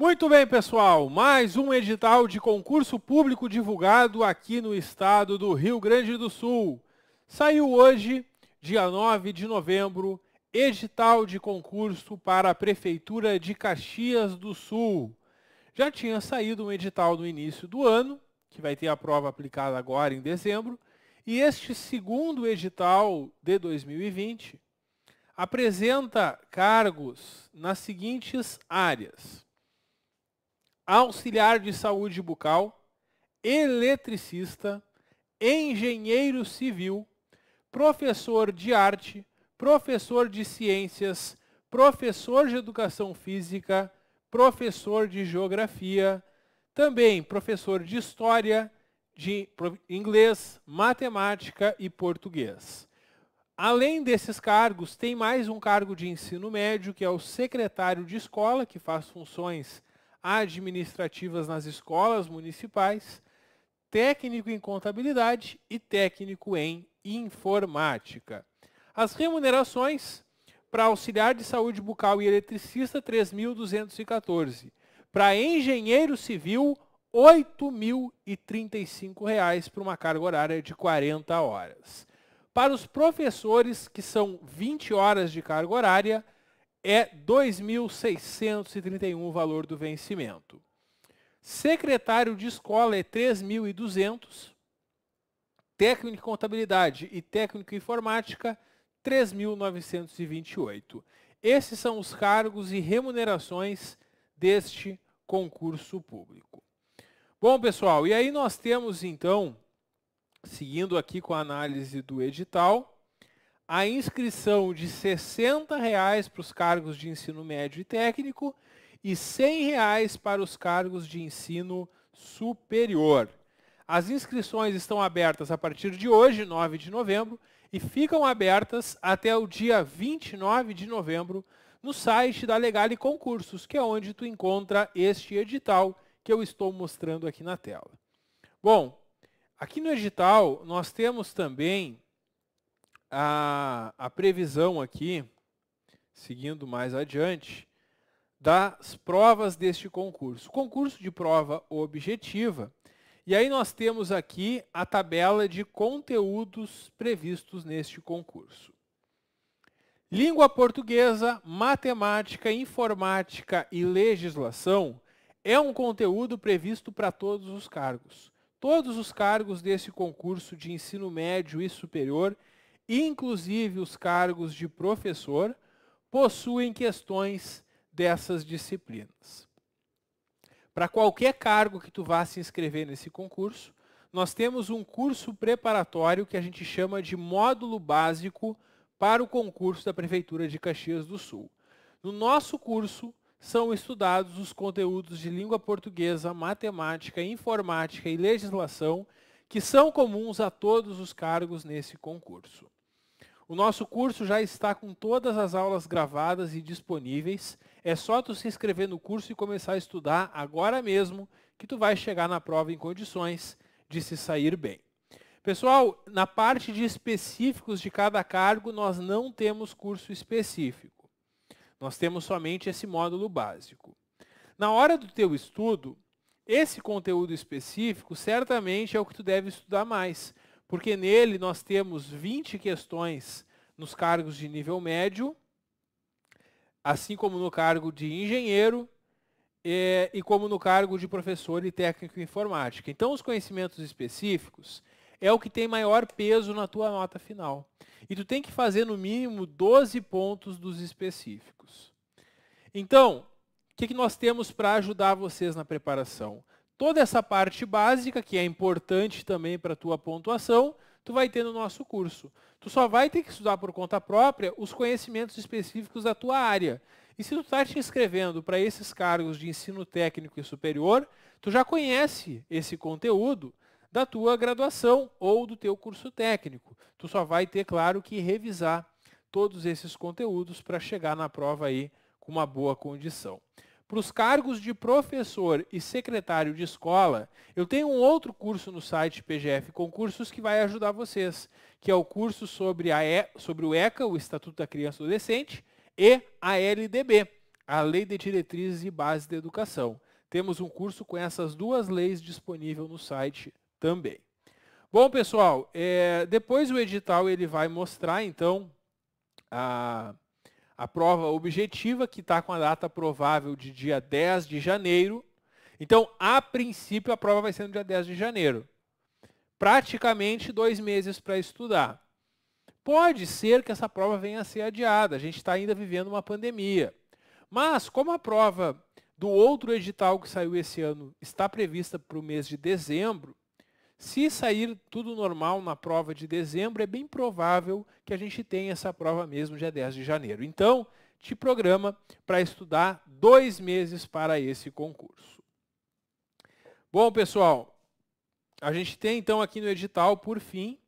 Muito bem, pessoal. Mais um edital de concurso público divulgado aqui no estado do Rio Grande do Sul. Saiu hoje, dia 9 de novembro, edital de concurso para a Prefeitura de Caxias do Sul. Já tinha saído um edital no início do ano, que vai ter a prova aplicada agora em dezembro, e este segundo edital de 2020 apresenta cargos nas seguintes áreas auxiliar de saúde bucal, eletricista, engenheiro civil, professor de arte, professor de ciências, professor de educação física, professor de geografia, também professor de história, de inglês, matemática e português. Além desses cargos, tem mais um cargo de ensino médio, que é o secretário de escola, que faz funções administrativas nas escolas municipais, técnico em contabilidade e técnico em informática. As remunerações para auxiliar de saúde bucal e eletricista 3.214, para engenheiro civil R$ 8.035 por uma carga horária de 40 horas. Para os professores, que são 20 horas de carga horária, R$ é 2.631 o valor do vencimento. Secretário de escola é 3.200. Técnico de contabilidade e técnico em informática, 3.928. Esses são os cargos e remunerações deste concurso público. Bom, pessoal, e aí nós temos então, seguindo aqui com a análise do edital, a inscrição de R$ 60,00 para os cargos de ensino médio e técnico e R$ 100,00 para os cargos de ensino superior. As inscrições estão abertas a partir de hoje, 9 de novembro, e ficam abertas até o dia 29 de novembro no site da Legale Concursos, que é onde tu encontra este edital que eu estou mostrando aqui na tela. Bom, aqui no edital nós temos também a, a previsão aqui, seguindo mais adiante, das provas deste concurso. Concurso de prova objetiva. E aí nós temos aqui a tabela de conteúdos previstos neste concurso. Língua portuguesa, matemática, informática e legislação é um conteúdo previsto para todos os cargos. Todos os cargos desse concurso de ensino médio e superior inclusive os cargos de professor, possuem questões dessas disciplinas. Para qualquer cargo que tu vá se inscrever nesse concurso, nós temos um curso preparatório que a gente chama de módulo básico para o concurso da Prefeitura de Caxias do Sul. No nosso curso são estudados os conteúdos de língua portuguesa, matemática, informática e legislação que são comuns a todos os cargos nesse concurso. O nosso curso já está com todas as aulas gravadas e disponíveis. É só tu se inscrever no curso e começar a estudar agora mesmo, que tu vai chegar na prova em condições de se sair bem. Pessoal, na parte de específicos de cada cargo, nós não temos curso específico. Nós temos somente esse módulo básico. Na hora do teu estudo, esse conteúdo específico certamente é o que tu deve estudar mais, porque nele nós temos 20 questões nos cargos de nível médio, assim como no cargo de engenheiro e, é, e como no cargo de professor e técnico em informática. Então, os conhecimentos específicos é o que tem maior peso na tua nota final. E tu tem que fazer no mínimo 12 pontos dos específicos. Então, o que, que nós temos para ajudar vocês na preparação? Toda essa parte básica, que é importante também para a tua pontuação, tu vai ter no nosso curso. Tu só vai ter que estudar por conta própria os conhecimentos específicos da tua área. E se tu está te inscrevendo para esses cargos de ensino técnico e superior, tu já conhece esse conteúdo da tua graduação ou do teu curso técnico. Tu só vai ter, claro, que revisar todos esses conteúdos para chegar na prova aí com uma boa condição. Para os cargos de professor e secretário de escola, eu tenho um outro curso no site PGF Concursos que vai ajudar vocês, que é o curso sobre, a e, sobre o ECA, o Estatuto da Criança e Adolescente, e a LDB, a Lei de Diretrizes e Bases da Educação. Temos um curso com essas duas leis disponível no site também. Bom, pessoal, é, depois o edital ele vai mostrar, então, a a prova objetiva, que está com a data provável de dia 10 de janeiro. Então, a princípio, a prova vai ser no dia 10 de janeiro. Praticamente dois meses para estudar. Pode ser que essa prova venha a ser adiada, a gente está ainda vivendo uma pandemia. Mas, como a prova do outro edital que saiu esse ano está prevista para o mês de dezembro, se sair tudo normal na prova de dezembro, é bem provável que a gente tenha essa prova mesmo dia 10 de janeiro. Então, te programa para estudar dois meses para esse concurso. Bom, pessoal, a gente tem então aqui no edital, por fim,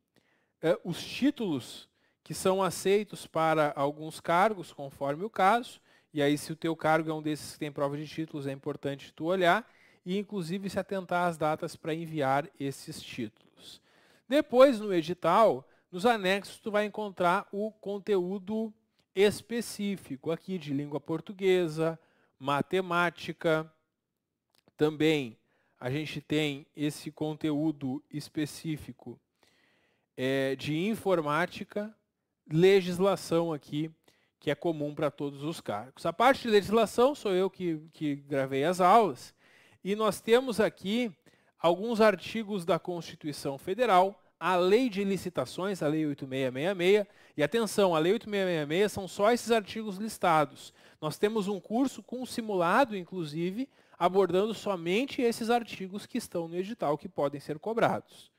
eh, os títulos que são aceitos para alguns cargos, conforme o caso. E aí, se o teu cargo é um desses que tem prova de títulos, é importante tu olhar e inclusive se atentar às datas para enviar esses títulos. Depois, no edital, nos anexos tu vai encontrar o conteúdo específico aqui de língua portuguesa, matemática. Também a gente tem esse conteúdo específico é, de informática, legislação aqui, que é comum para todos os cargos. A parte de legislação sou eu que, que gravei as aulas, e nós temos aqui alguns artigos da Constituição Federal, a Lei de Licitações, a Lei 8666, e atenção, a Lei 8666 são só esses artigos listados. Nós temos um curso com simulado, inclusive, abordando somente esses artigos que estão no edital que podem ser cobrados.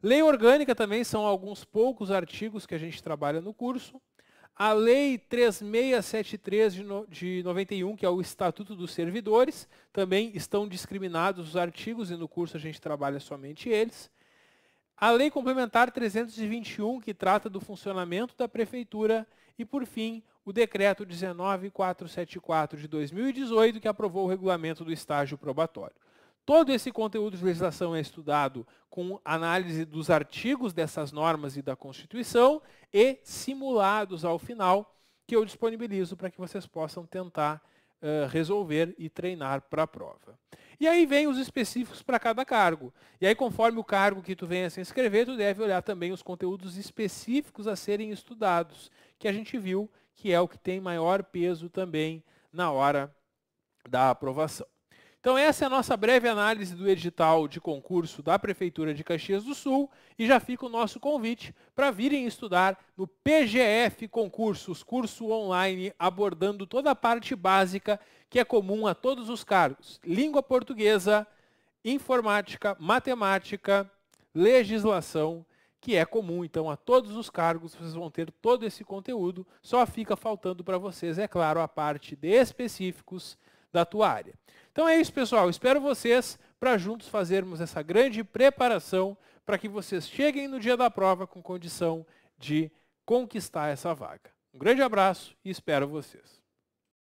Lei orgânica também são alguns poucos artigos que a gente trabalha no curso a Lei 3673 de, 91, que é o Estatuto dos Servidores, também estão discriminados os artigos e no curso a gente trabalha somente eles. A Lei Complementar 321, que trata do funcionamento da Prefeitura. E, por fim, o Decreto 19474 de 2018, que aprovou o regulamento do estágio probatório. Todo esse conteúdo de legislação é estudado com análise dos artigos dessas normas e da Constituição e simulados ao final, que eu disponibilizo para que vocês possam tentar uh, resolver e treinar para a prova. E aí vem os específicos para cada cargo. E aí, conforme o cargo que tu venha se inscrever, tu deve olhar também os conteúdos específicos a serem estudados, que a gente viu que é o que tem maior peso também na hora da aprovação. Então essa é a nossa breve análise do edital de concurso da Prefeitura de Caxias do Sul e já fica o nosso convite para virem estudar no PGF Concursos, curso online abordando toda a parte básica que é comum a todos os cargos: língua portuguesa, informática, matemática, legislação, que é comum então a todos os cargos, vocês vão ter todo esse conteúdo, só fica faltando para vocês, é claro, a parte de específicos da tua área. Então é isso, pessoal. Espero vocês para juntos fazermos essa grande preparação para que vocês cheguem no dia da prova com condição de conquistar essa vaga. Um grande abraço e espero vocês.